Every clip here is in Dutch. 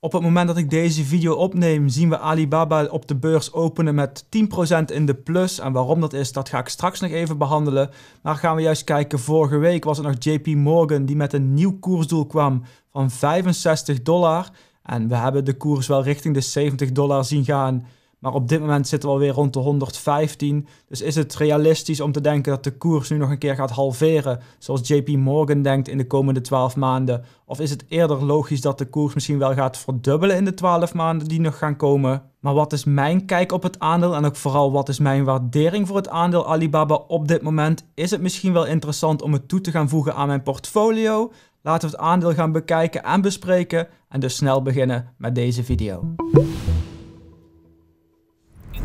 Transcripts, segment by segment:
Op het moment dat ik deze video opneem zien we Alibaba op de beurs openen met 10% in de plus. En waarom dat is, dat ga ik straks nog even behandelen. Maar gaan we juist kijken, vorige week was het nog JP Morgan die met een nieuw koersdoel kwam van 65 dollar. En we hebben de koers wel richting de 70 dollar zien gaan. Maar op dit moment zitten we alweer rond de 115. Dus is het realistisch om te denken dat de koers nu nog een keer gaat halveren, zoals JP Morgan denkt in de komende 12 maanden? Of is het eerder logisch dat de koers misschien wel gaat verdubbelen in de 12 maanden die nog gaan komen? Maar wat is mijn kijk op het aandeel en ook vooral wat is mijn waardering voor het aandeel Alibaba op dit moment? Is het misschien wel interessant om het toe te gaan voegen aan mijn portfolio? Laten we het aandeel gaan bekijken en bespreken en dus snel beginnen met deze video.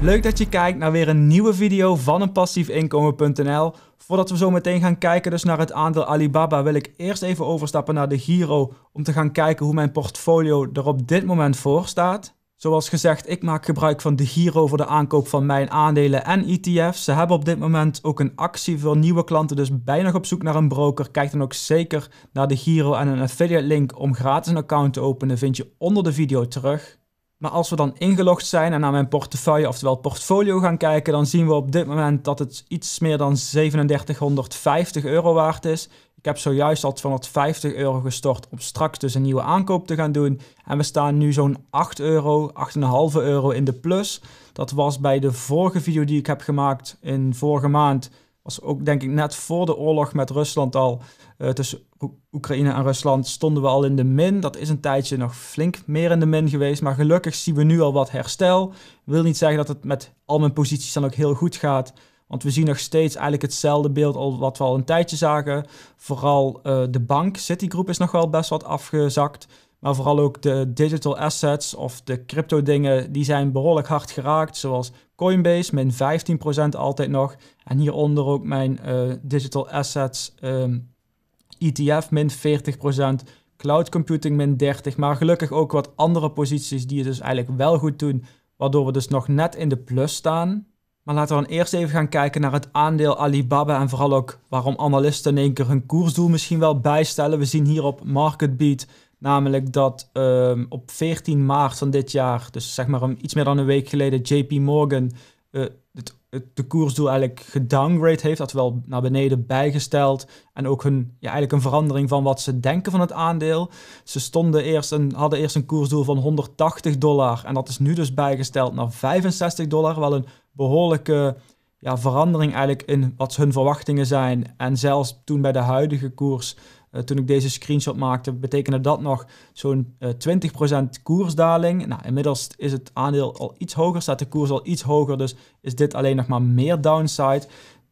Leuk dat je kijkt naar weer een nieuwe video van een passiefinkomen.nl. Voordat we zo meteen gaan kijken dus naar het aandeel Alibaba wil ik eerst even overstappen naar de Giro om te gaan kijken hoe mijn portfolio er op dit moment voor staat. Zoals gezegd, ik maak gebruik van de Giro voor de aankoop van mijn aandelen en ETF's. Ze hebben op dit moment ook een actie voor nieuwe klanten, dus bijna op zoek naar een broker, kijk dan ook zeker naar de Giro en een affiliate link om gratis een account te openen vind je onder de video terug. Maar als we dan ingelogd zijn en naar mijn portefeuille, oftewel portfolio gaan kijken, dan zien we op dit moment dat het iets meer dan 3750 euro waard is. Ik heb zojuist al 250 euro gestort om straks dus een nieuwe aankoop te gaan doen. En we staan nu zo'n 8 euro, 8,5 euro in de plus. Dat was bij de vorige video die ik heb gemaakt in vorige maand was ook denk ik net voor de oorlog met Rusland al. Eh, tussen Oekraïne en Rusland stonden we al in de min. Dat is een tijdje nog flink meer in de min geweest. Maar gelukkig zien we nu al wat herstel. Wil niet zeggen dat het met al mijn posities dan ook heel goed gaat. Want we zien nog steeds eigenlijk hetzelfde beeld al wat we al een tijdje zagen. Vooral eh, de bank, Citigroup, is nog wel best wat afgezakt. Maar vooral ook de digital assets of de crypto dingen, die zijn behoorlijk hard geraakt. Zoals Coinbase, min 15% altijd nog. En hieronder ook mijn eh, digital assets ETF, ehm, e min 40%. Cloud computing, min 30%. Maar gelukkig ook wat andere posities die het dus eigenlijk wel goed doen. Waardoor we dus nog net in de plus staan. Maar laten we dan eerst even gaan kijken naar het aandeel Alibaba en vooral ook waarom analisten in één keer hun koersdoel misschien wel bijstellen. We zien hier op MarketBeat Namelijk dat ehm, op 14 maart van dit jaar, dus zeg maar iets meer dan een week geleden, JP Morgan eh, het, de koersdoel eigenlijk gedowngrade heeft, dat wel naar beneden bijgesteld. En ook hun, ja, eigenlijk een verandering van wat ze denken van het aandeel. Ze stonden eerst en hadden eerst een koersdoel van 180 dollar en dat is nu dus bijgesteld naar 65 dollar. Wel een behoorlijke ja, verandering eigenlijk in wat hun verwachtingen zijn. En zelfs toen bij de huidige koers eh, toen ik deze screenshot maakte, betekende dat nog zo'n 20% eh, koersdaling. Nou, inmiddels is het aandeel al iets hoger, staat de koers al iets hoger, dus is dit alleen nog maar meer downside.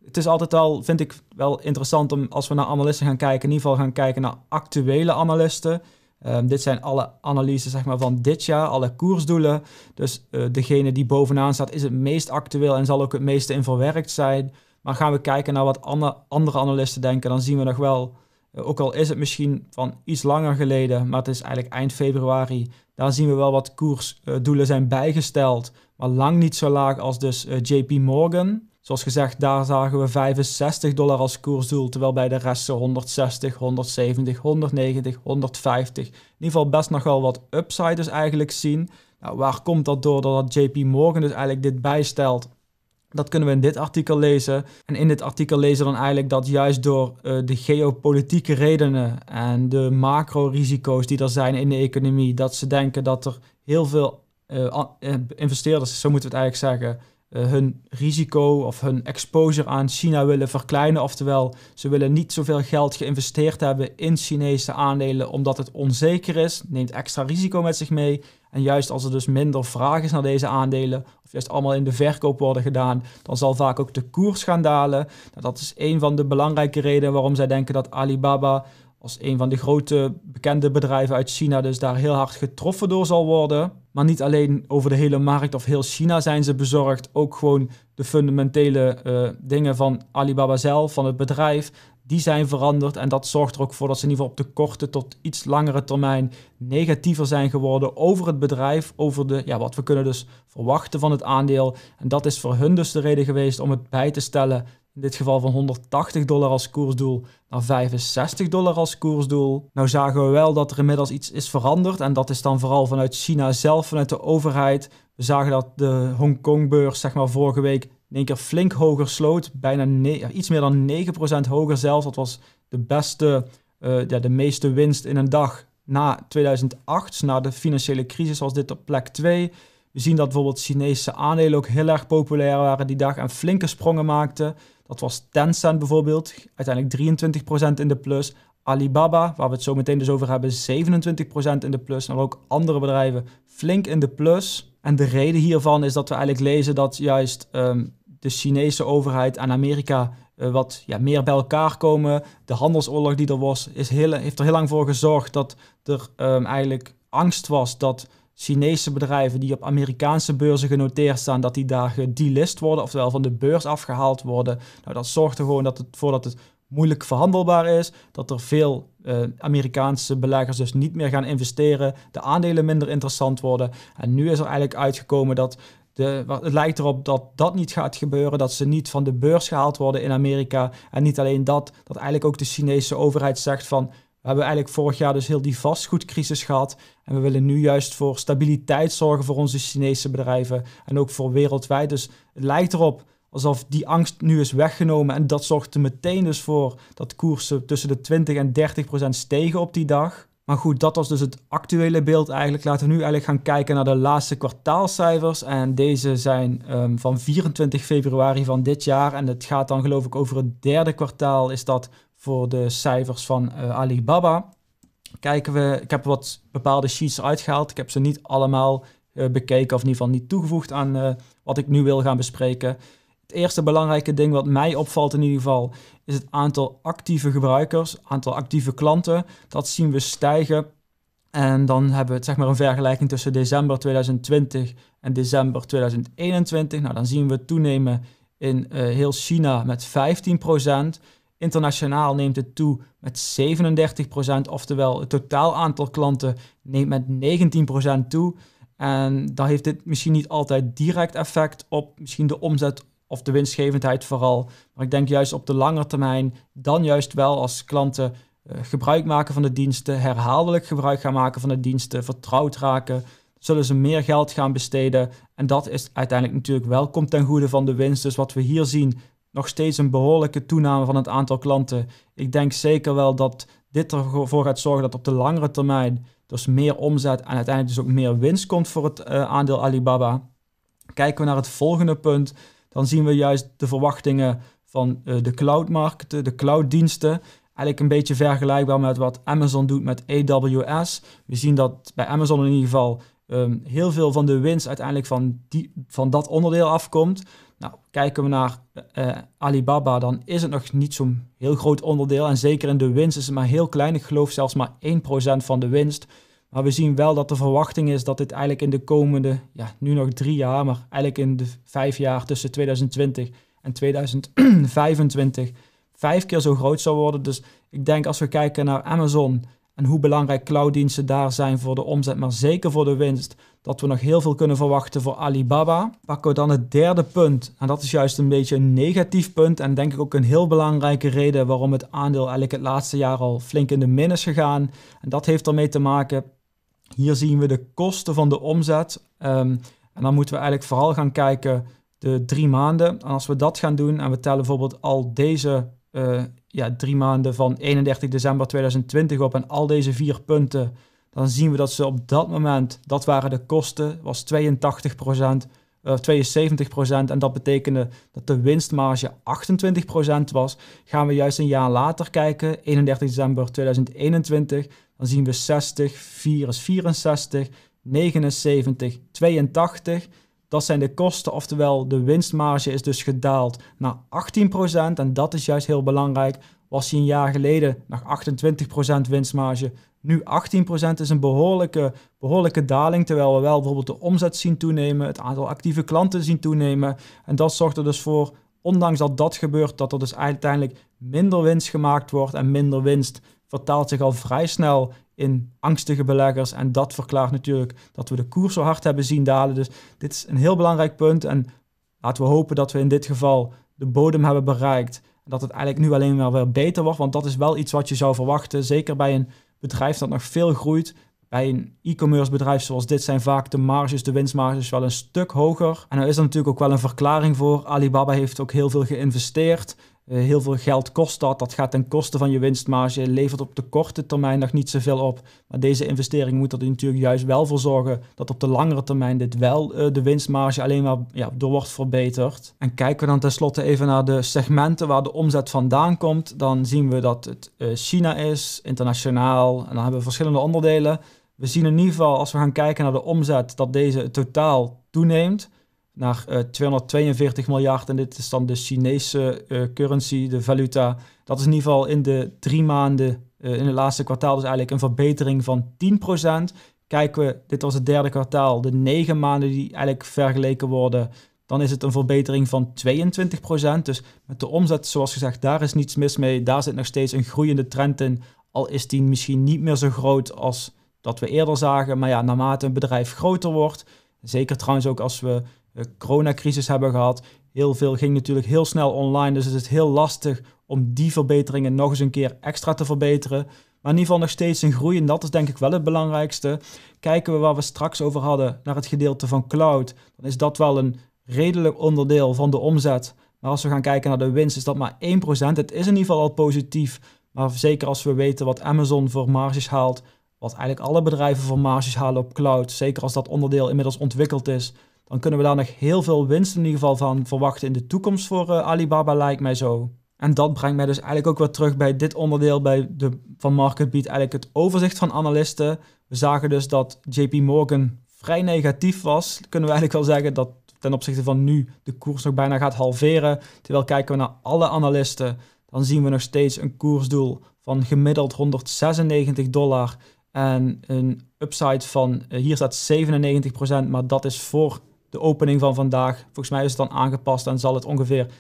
Het is altijd al, vind ik wel interessant om als we naar analisten gaan kijken, in ieder geval gaan kijken naar actuele analisten. Um, dit zijn alle analyses zeg maar, van dit jaar, alle koersdoelen. Dus eh, degene die bovenaan staat is het meest actueel en zal ook het meeste in verwerkt zijn. Maar gaan we kijken naar wat andere analisten denken, dan zien we nog wel eh, ook al is het misschien van iets langer geleden, maar het is eigenlijk eind februari. Daar zien we wel wat koersdoelen zijn bijgesteld, maar lang niet zo laag als dus eh, JP Morgan. Zoals gezegd, daar zagen we 65 dollar als koersdoel, terwijl bij de rest 160, 170, 190, 150. In ieder geval best nog wel wat upside dus eigenlijk zien. Nou, waar komt dat door? Doordat JP Morgan dus eigenlijk dit bijstelt dat kunnen we in dit artikel lezen. En in dit artikel lezen we dan eigenlijk dat juist door eh, de geopolitieke redenen en de macro-risico's die er zijn in de economie, dat ze denken dat er heel veel eh, eh, investeerders, zo moeten we het eigenlijk zeggen, hun risico of hun exposure aan China willen verkleinen. Oftewel, ze willen niet zoveel geld geïnvesteerd hebben in Chinese aandelen omdat het onzeker is, neemt extra risico met zich mee. En juist als er dus minder vraag is naar deze aandelen, of juist allemaal in de verkoop worden gedaan, dan zal vaak ook de koers gaan dalen. Nou, dat is een van de belangrijke redenen waarom zij denken dat Alibaba als een van de grote bekende bedrijven uit China dus daar heel hard getroffen door zal worden. Maar niet alleen over de hele markt of heel China zijn ze bezorgd, ook gewoon de fundamentele eh, dingen van Alibaba zelf, van het bedrijf die zijn veranderd. En dat zorgt er ook voor dat ze in ieder geval op de korte tot iets langere termijn negatiever zijn geworden over het bedrijf, over de, ja, wat we kunnen dus verwachten van het aandeel. En dat is voor hun dus de reden geweest om het bij te stellen, in dit geval van 180 dollar als koersdoel naar 65 dollar als koersdoel. Nou zagen we wel dat er inmiddels iets is veranderd en dat is dan vooral vanuit China zelf, vanuit de overheid. We zagen dat de beurs zeg maar vorige week in één keer flink hoger sloot. Bijna iets meer dan 9% hoger zelfs. Dat was de beste, eh, ja, de meeste winst in een dag na 2008. Na de financiële crisis was dit op plek 2. We zien dat bijvoorbeeld Chinese aandelen ook heel erg populair waren die dag en flinke sprongen maakten. Dat was Tencent bijvoorbeeld, uiteindelijk 23% in de plus. Alibaba, waar we het zo meteen dus over hebben, 27% in de plus. En ook andere bedrijven flink in de plus. En de reden hiervan is dat we eigenlijk lezen dat juist ehm, de Chinese overheid en Amerika eh, wat ja, meer bij elkaar komen. De handelsoorlog die er was, is heel, heeft er heel lang voor gezorgd dat er ehm, eigenlijk angst was dat Chinese bedrijven die op Amerikaanse beurzen genoteerd staan, dat die daar gedelist worden, oftewel van de beurs afgehaald worden. Nou, dat zorgt er gewoon dat het, het moeilijk verhandelbaar is, dat er veel eh, Amerikaanse beleggers dus niet meer gaan investeren, de aandelen minder interessant worden. En nu is er eigenlijk uitgekomen dat het lijkt erop dat dat niet gaat gebeuren, dat ze niet van de beurs gehaald worden in Amerika. En niet alleen dat, dat eigenlijk ook de Chinese overheid zegt van... we hebben eigenlijk vorig jaar dus heel die vastgoedcrisis gehad... en we willen nu juist voor stabiliteit zorgen voor onze Chinese bedrijven... en ook voor wereldwijd. Dus het lijkt erop alsof die angst nu is weggenomen... en dat zorgt er meteen dus voor dat koersen tussen de 20 en 30 procent stegen op die dag... Maar goed, dat was dus het actuele beeld eigenlijk. Laten we nu eigenlijk gaan kijken naar de laatste kwartaalcijfers. En deze zijn ehm, van 24 februari van dit jaar. En het gaat dan geloof ik over het derde kwartaal is dat voor de cijfers van eh, Alibaba. Kijken we, ik heb wat bepaalde sheets uitgehaald. Ik heb ze niet allemaal eh, bekeken of in ieder geval niet toegevoegd aan eh, wat ik nu wil gaan bespreken. Het eerste belangrijke ding wat mij opvalt in ieder geval is het aantal actieve gebruikers, aantal actieve klanten. Dat zien we stijgen. En dan hebben we het, zeg maar een vergelijking tussen december 2020 en december 2021. Nou, dan zien we toenemen in eh, heel China met 15%. Internationaal neemt het toe met 37%, oftewel het totaal aantal klanten neemt met 19% toe. En dan heeft dit misschien niet altijd direct effect op misschien de omzet of de winstgevendheid vooral. Maar ik denk juist op de lange termijn, dan juist wel als klanten eh, gebruik maken van de diensten, herhaaldelijk gebruik gaan maken van de diensten, vertrouwd raken, zullen ze meer geld gaan besteden. En dat is uiteindelijk natuurlijk wel ten goede van de winst. Dus wat we hier zien, nog steeds een behoorlijke toename van het aantal klanten. Ik denk zeker wel dat dit ervoor gaat zorgen dat op de langere termijn dus meer omzet en uiteindelijk dus ook meer winst komt voor het eh, aandeel Alibaba. Kijken we naar het volgende punt dan zien we juist de verwachtingen van eh, de cloudmarkten, de clouddiensten. Eigenlijk een beetje vergelijkbaar met wat Amazon doet met AWS. We zien dat bij Amazon in ieder geval ehm, heel veel van de winst uiteindelijk van, die, van dat onderdeel afkomt. Nou, kijken we naar eh, eh, Alibaba, dan is het nog niet zo'n heel groot onderdeel. En zeker in de winst is het maar heel klein. Ik geloof zelfs maar 1% van de winst. Maar we zien wel dat de verwachting is dat dit eigenlijk in de komende, ja, nu nog drie jaar, maar eigenlijk in de vijf jaar tussen 2020 en 2025 vijf keer zo groot zal worden. Dus ik denk als we kijken naar Amazon en hoe belangrijk clouddiensten daar zijn voor de omzet, maar zeker voor de winst, dat we nog heel veel kunnen verwachten voor Alibaba. Pakken we dan het derde punt, en dat is juist een beetje een negatief punt en denk ik ook een heel belangrijke reden waarom het aandeel eigenlijk het laatste jaar al flink in de min is gegaan. En dat heeft ermee te maken hier zien we de kosten van de omzet. Ehm, en dan moeten we eigenlijk vooral gaan kijken de drie maanden. En als we dat gaan doen en we tellen bijvoorbeeld al deze eh, ja, drie maanden van 31 december 2020 op en al deze vier punten, dan zien we dat ze op dat moment, dat waren de kosten, was 82 72% eh, en dat betekende dat de winstmarge 28% was. Gaan we juist een jaar later kijken, 31 december 2021, dan zien we 60, 4 is 64, 79, 82. Dat zijn de kosten, oftewel de winstmarge is dus gedaald naar 18%. En dat is juist heel belangrijk. Was hij een jaar geleden nog 28% winstmarge, nu 18% is een behoorlijke, behoorlijke daling. Terwijl we wel bijvoorbeeld de omzet zien toenemen, het aantal actieve klanten zien toenemen. En dat zorgt er dus voor, ondanks dat dat gebeurt, dat er dus uiteindelijk minder winst gemaakt wordt en minder winst vertaalt zich al vrij snel in angstige beleggers. En dat verklaart natuurlijk dat we de koers zo hard hebben zien dalen. Dus dit is een heel belangrijk punt. En laten we hopen dat we in dit geval de bodem hebben bereikt. En dat het eigenlijk nu alleen maar weer beter wordt. Want dat is wel iets wat je zou verwachten. Zeker bij een bedrijf dat nog veel groeit. Bij een e-commerce bedrijf zoals dit zijn vaak de marges, de winstmarges wel een stuk hoger. En daar is er natuurlijk ook wel een verklaring voor. Alibaba heeft ook heel veel geïnvesteerd. Eh, heel veel geld kost dat. Dat gaat ten koste van je winstmarge. Levert op de korte termijn nog niet zoveel op. Maar deze investering moet er natuurlijk juist wel voor zorgen dat op de langere termijn dit wel eh, de winstmarge alleen maar ja, door wordt verbeterd. En kijken we dan tenslotte even naar de segmenten waar de omzet vandaan komt. Dan zien we dat het eh, China is, internationaal. En dan hebben we verschillende onderdelen. We zien in ieder geval als we gaan kijken naar de omzet dat deze totaal toeneemt naar 242 eh, miljard. En dit is dan de Chinese eh, currency, de valuta. Dat is in ieder geval in de drie maanden, eh, in het laatste kwartaal, dus eigenlijk een verbetering van 10%. Kijken we, dit was het derde kwartaal, de negen maanden die eigenlijk vergeleken worden, dan is het een verbetering van 22%. Dus met de omzet, zoals gezegd, daar is niets mis mee. Daar zit nog steeds een groeiende trend in. Al is die misschien niet meer zo groot als dat we eerder zagen. Maar ja, naarmate een bedrijf groter wordt, zeker trouwens ook als we de eh, coronacrisis hebben gehad. Heel veel ging natuurlijk heel snel online, dus het is heel lastig om die verbeteringen nog eens een keer extra te verbeteren. Maar in ieder geval nog steeds een groei en dat is denk ik wel het belangrijkste. Kijken we waar we straks over hadden naar het gedeelte van cloud, dan is dat wel een redelijk onderdeel van de omzet. Maar als we gaan kijken naar de winst, is dat maar 1%. Het is in ieder geval al positief. Maar zeker als we weten wat Amazon voor marges haalt, wat eigenlijk alle bedrijven voor marges halen op cloud, zeker als dat onderdeel inmiddels ontwikkeld is, dan kunnen we daar nog heel veel winst in ieder geval van verwachten in de toekomst voor eh, Alibaba, lijkt mij zo. En dat brengt mij dus eigenlijk ook weer terug bij dit onderdeel bij de, van MarketBeat, eigenlijk het overzicht van analisten. We zagen dus dat JP Morgan vrij negatief was. Kunnen we eigenlijk wel zeggen dat ten opzichte van nu de koers nog bijna gaat halveren. Terwijl kijken we naar alle analisten, dan zien we nog steeds een koersdoel van gemiddeld 196 dollar en een upside van, eh, hier staat 97%, maar dat is voor de opening van vandaag. Volgens mij is het dan aangepast en zal het ongeveer 70%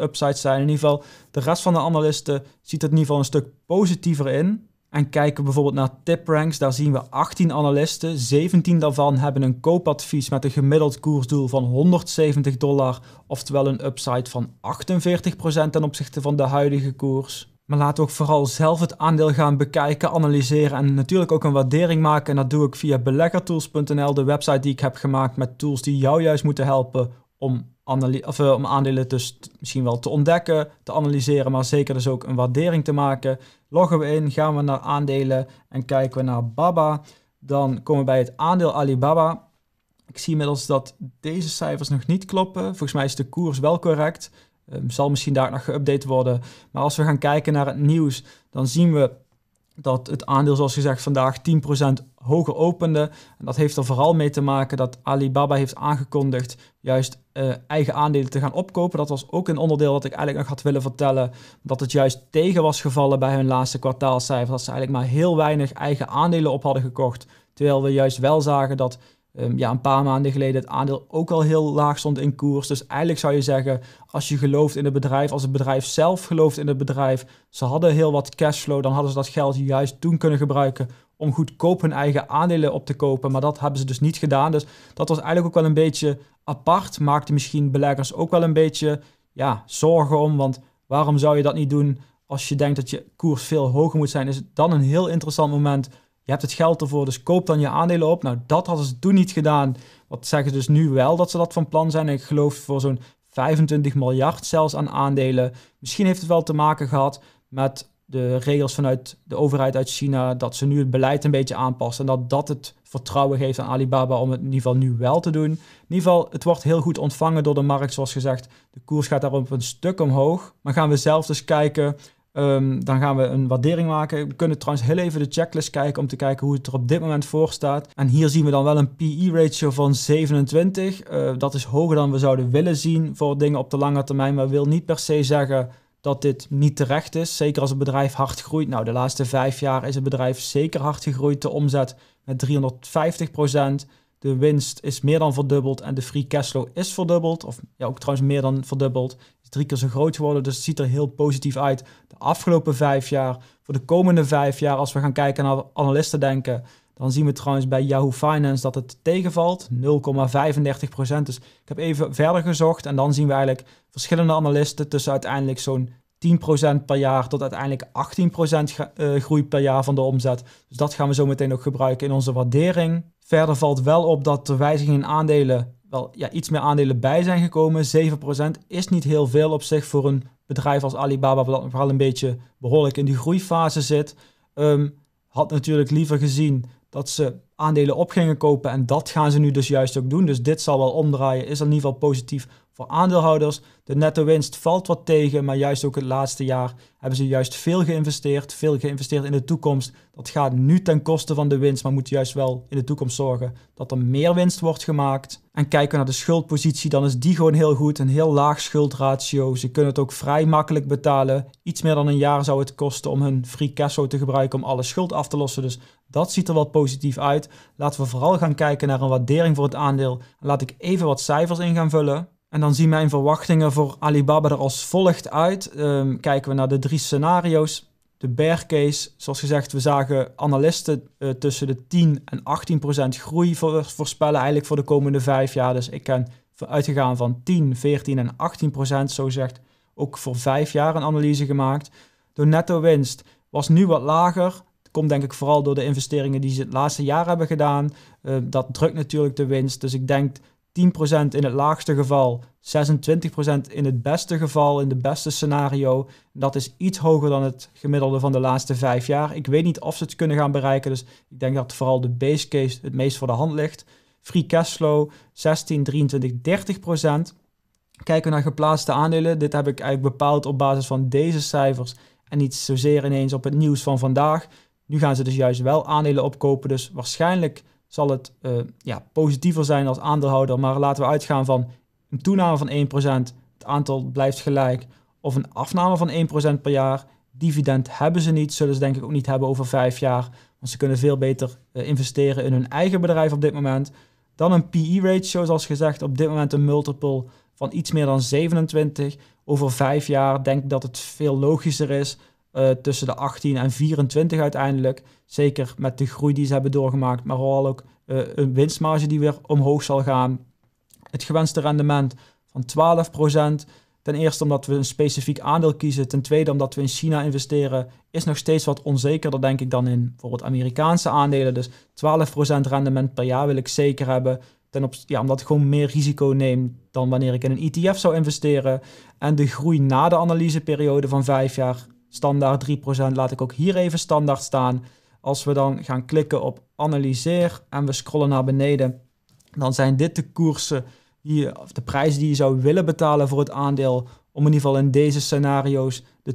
upside zijn. In ieder geval, de rest van de analisten ziet het in ieder geval een stuk positiever in. En kijken bijvoorbeeld naar tipranks, daar zien we 18 analisten. 17 daarvan hebben een koopadvies met een gemiddeld koersdoel van 170 dollar, oftewel een upside van 48% ten opzichte van de huidige koers. Maar laten we ook vooral zelf het aandeel gaan bekijken, analyseren en natuurlijk ook een waardering maken. En dat doe ik via beleggertools.nl, de website die ik heb gemaakt met tools die jou juist moeten helpen om, of, eh, om aandelen dus misschien wel te ontdekken, te analyseren, maar zeker dus ook een waardering te maken. Loggen we in, gaan we naar aandelen en kijken we naar Baba. Dan komen we bij het aandeel Alibaba. Ik zie inmiddels dat deze cijfers nog niet kloppen. Volgens mij is de koers wel correct. Ehm, zal misschien daar nog geüpdate worden. Maar als we gaan kijken naar het nieuws, dan zien we dat het aandeel, zoals gezegd, vandaag 10% hoger opende. En dat heeft er vooral mee te maken dat Alibaba heeft aangekondigd juist eh, eigen aandelen te gaan opkopen. Dat was ook een onderdeel dat ik eigenlijk nog had willen vertellen. Dat het juist tegen was gevallen bij hun laatste kwartaalcijfer. Dat ze eigenlijk maar heel weinig eigen aandelen op hadden gekocht. Terwijl we juist wel zagen dat Ehm, ja, een paar maanden geleden het aandeel ook al heel laag stond in koers. Dus eigenlijk zou je zeggen, als je gelooft in het bedrijf, als het bedrijf zelf gelooft in het bedrijf, ze hadden heel wat cashflow, dan hadden ze dat geld juist toen kunnen gebruiken om goedkoop hun eigen aandelen op te kopen. Maar dat hebben ze dus niet gedaan. Dus dat was eigenlijk ook wel een beetje apart. Maakte misschien beleggers ook wel een beetje ja, zorgen om. Want waarom zou je dat niet doen als je denkt dat je koers veel hoger moet zijn? Is dan een heel interessant moment je hebt het geld ervoor, dus koop dan je aandelen op. Nou, dat hadden ze toen niet gedaan. Wat zeggen ze dus nu wel dat ze dat van plan zijn? Ik geloof voor zo'n 25 miljard zelfs aan aandelen. Misschien heeft het wel te maken gehad met de regels vanuit de overheid uit China, dat ze nu het beleid een beetje aanpassen en dat dat het vertrouwen geeft aan Alibaba om het in ieder geval nu wel te doen. In ieder geval, het wordt heel goed ontvangen door de markt, zoals gezegd. De koers gaat daar op een stuk omhoog. Maar gaan we zelf dus kijken Ehm, dan gaan we een waardering maken. We kunnen trouwens heel even de checklist kijken om te kijken hoe het er op dit moment voor staat. En hier zien we dan wel een PE-ratio van 27. Ehm, dat is hoger dan we zouden willen zien voor dingen op de lange termijn. Maar wil niet per se zeggen dat dit niet terecht is. Zeker als het bedrijf hard groeit. Nou, de laatste vijf jaar is het bedrijf zeker hard gegroeid. De omzet met 350 procent. De winst is meer dan verdubbeld en de free cashflow is verdubbeld. Of ja, ook trouwens meer dan verdubbeld. Is drie keer zo groot geworden, dus het ziet er heel positief uit. De afgelopen vijf jaar, voor de komende vijf jaar, als we gaan kijken naar analisten denken, dan zien we trouwens bij Yahoo Finance dat het tegenvalt, 0,35%. Dus ik heb even verder gezocht en dan zien we eigenlijk verschillende analisten tussen uiteindelijk zo'n 10% per jaar tot uiteindelijk 18% eh, groei per jaar van de omzet. Dus dat gaan we zo meteen ook gebruiken in onze waardering. Verder valt wel op dat de wijzigingen in aandelen wel ja, iets meer aandelen bij zijn gekomen. 7% is niet heel veel op zich voor een bedrijf als Alibaba, wat nog een beetje behoorlijk in die groeifase zit. Ehm, had natuurlijk liever gezien dat ze aandelen op gingen kopen en dat gaan ze nu dus juist ook doen. Dus dit zal wel omdraaien, is in ieder geval positief voor aandeelhouders. De netto winst valt wat tegen, maar juist ook het laatste jaar hebben ze juist veel geïnvesteerd. Veel geïnvesteerd in de toekomst. Dat gaat nu ten koste van de winst, maar moet juist wel in de toekomst zorgen dat er meer winst wordt gemaakt. En kijken we naar de schuldpositie, dan is die gewoon heel goed. Een heel laag schuldratio. Ze kunnen het ook vrij makkelijk betalen. Iets meer dan een jaar zou het kosten om hun free cash flow te gebruiken om alle schuld af te lossen. Dus dat ziet er wel positief uit. Laten we vooral gaan kijken naar een waardering voor het aandeel. Laat ik even wat cijfers in gaan vullen. En dan zien mijn verwachtingen voor Alibaba er als volgt uit. Ehm, kijken we naar de drie scenario's. De bear case, zoals gezegd, we zagen analisten eh, tussen de 10 en 18 procent groei voorspellen eigenlijk voor de komende vijf jaar. Dus ik ben uitgegaan van 10, 14 en 18 procent, zo zegt ook voor vijf jaar een analyse gemaakt. De netto winst was nu wat lager. Dat komt denk ik vooral door de investeringen die ze het laatste jaar hebben gedaan. Ehm, dat drukt natuurlijk de winst. Dus ik denk 10% in het laagste geval, 26% in het beste geval, in het beste scenario. Dat is iets hoger dan het gemiddelde van de laatste vijf jaar. Ik weet niet of ze het kunnen gaan bereiken, dus ik denk dat vooral de base case het meest voor de hand ligt. Free cashflow 16, 23, 30 Kijken we naar geplaatste aandelen. Dit heb ik eigenlijk bepaald op basis van deze cijfers en niet zozeer ineens op het nieuws van vandaag. Nu gaan ze dus juist wel aandelen opkopen, dus waarschijnlijk zal het eh, ja, positiever zijn als aandeelhouder. Maar laten we uitgaan van een toename van 1%, het aantal blijft gelijk, of een afname van 1% per jaar. Dividend hebben ze niet, zullen ze denk ik ook niet hebben over vijf jaar. Want ze kunnen veel beter eh, investeren in hun eigen bedrijf op dit moment. Dan een PE-ratio, zoals gezegd, op dit moment een multiple van iets meer dan 27. Over vijf jaar denk ik dat het veel logischer is eh, tussen de 18 en 24 uiteindelijk. Zeker met de groei die ze hebben doorgemaakt, maar vooral ook eh, een winstmarge die weer omhoog zal gaan. Het gewenste rendement van 12%. Ten eerste omdat we een specifiek aandeel kiezen. Ten tweede omdat we in China investeren. Is nog steeds wat onzekerder, denk ik, dan in bijvoorbeeld Amerikaanse aandelen. Dus 12% rendement per jaar wil ik zeker hebben. Ten op, ja, omdat ik gewoon meer risico neem dan wanneer ik in een ETF zou investeren. En de groei na de analyseperiode van vijf jaar standaard 3%. Laat ik ook hier even standaard staan. Als we dan gaan klikken op analyseer en we scrollen naar beneden, dan zijn dit de koersen, die, of de prijs die je zou willen betalen voor het aandeel, om in ieder geval in deze scenario's de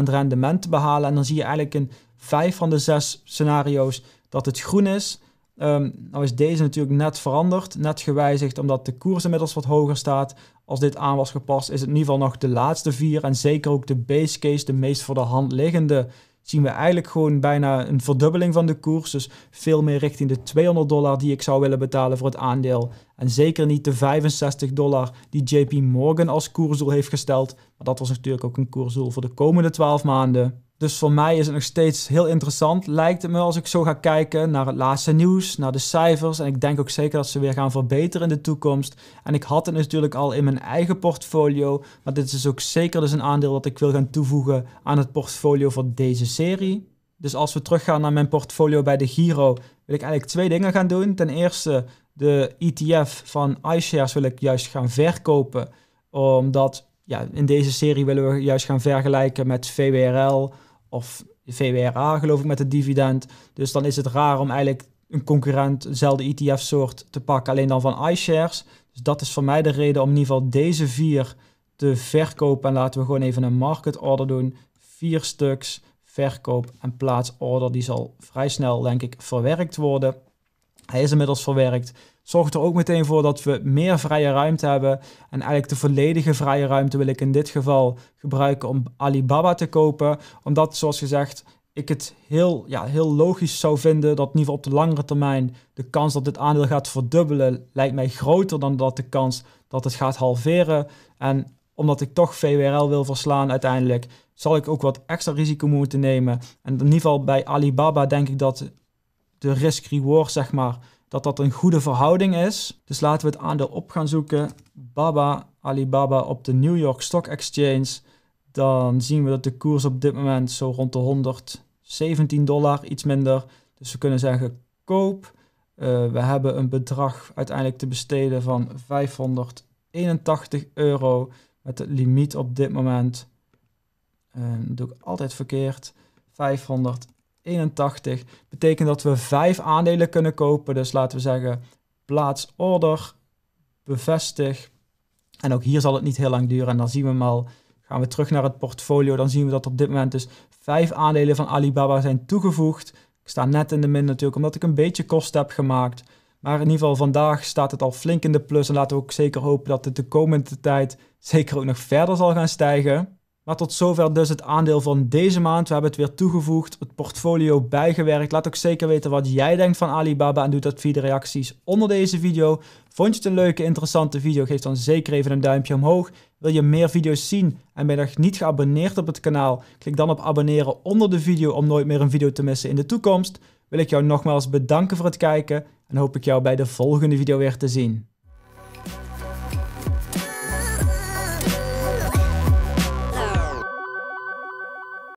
12% rendement te behalen. En dan zie je eigenlijk in vijf van de zes scenario's dat het groen is. Um, nou is deze natuurlijk net veranderd, net gewijzigd, omdat de koers inmiddels wat hoger staat. Als dit aan was gepast, is het in ieder geval nog de laatste vier en zeker ook de base case, de meest voor de hand liggende. Zien we eigenlijk gewoon bijna een verdubbeling van de koers. Dus veel meer richting de 200 dollar die ik zou willen betalen voor het aandeel. En zeker niet de 65 dollar die JP Morgan als koersdoel heeft gesteld. Maar dat was natuurlijk ook een koersdoel voor de komende 12 maanden. Dus voor mij is het nog steeds heel interessant, lijkt het me, als ik zo ga kijken naar het laatste nieuws, naar de cijfers. En ik denk ook zeker dat ze weer gaan verbeteren in de toekomst. En ik had het natuurlijk al in mijn eigen portfolio, maar dit is dus ook zeker dus een aandeel dat ik wil gaan toevoegen aan het portfolio voor deze serie. Dus als we teruggaan naar mijn portfolio bij de Giro, wil ik eigenlijk twee dingen gaan doen. Ten eerste, de ETF van iShares wil ik juist gaan verkopen, omdat ja, in deze serie willen we juist gaan vergelijken met VWRL of VWRA, geloof ik, met de dividend. Dus dan is het raar om eigenlijk een concurrent, dezelfde ETF-soort te pakken, alleen dan van iShares. Dus dat is voor mij de reden om in ieder geval deze vier te verkopen. En laten we gewoon even een market order doen. Vier stuks verkoop en plaatsorder. Die zal vrij snel, denk ik, verwerkt worden. Hij is inmiddels verwerkt. Zorgt er ook meteen voor dat we meer vrije ruimte hebben. En eigenlijk de volledige vrije ruimte wil ik in dit geval gebruiken om Alibaba te kopen. Omdat, zoals gezegd, ik het heel, ja, heel logisch zou vinden dat in ieder geval op de langere termijn de kans dat dit aandeel gaat verdubbelen lijkt mij groter dan dat de kans dat het gaat halveren. En omdat ik toch VWRL wil verslaan uiteindelijk, zal ik ook wat extra risico moeten nemen. En in ieder geval bij Alibaba denk ik dat de risk-reward, zeg maar, dat dat een goede verhouding is. Dus laten we het aandeel op gaan zoeken. Baba, Alibaba op de New York Stock Exchange. Dan zien we dat de koers op dit moment zo rond de 117 dollar, iets minder. Dus we kunnen zeggen koop. Eh, we hebben een bedrag uiteindelijk te besteden van 581 euro. Met het limiet op dit moment, uh, doe ik altijd verkeerd, 500 81. Betekent dat we vijf aandelen kunnen kopen. Dus laten we zeggen, plaats order, bevestig. En ook hier zal het niet heel lang duren. En dan zien we hem al, gaan we terug naar het portfolio. Dan zien we dat op dit moment dus vijf aandelen van Alibaba zijn toegevoegd. Ik sta net in de min natuurlijk, omdat ik een beetje kosten heb gemaakt. Maar in ieder geval vandaag staat het al flink in de plus. En laten we ook zeker hopen dat het de komende tijd zeker ook nog verder zal gaan stijgen. Maar tot zover dus het aandeel van deze maand. We hebben het weer toegevoegd, het portfolio bijgewerkt. Laat ook zeker weten wat jij denkt van Alibaba en doe dat via de reacties onder deze video. Vond je het een leuke, interessante video? Geef dan zeker even een duimpje omhoog. Wil je meer video's zien en ben je nog niet geabonneerd op het kanaal? Klik dan op abonneren onder de video om nooit meer een video te missen in de toekomst. Wil ik jou nogmaals bedanken voor het kijken en hoop ik jou bij de volgende video weer te zien.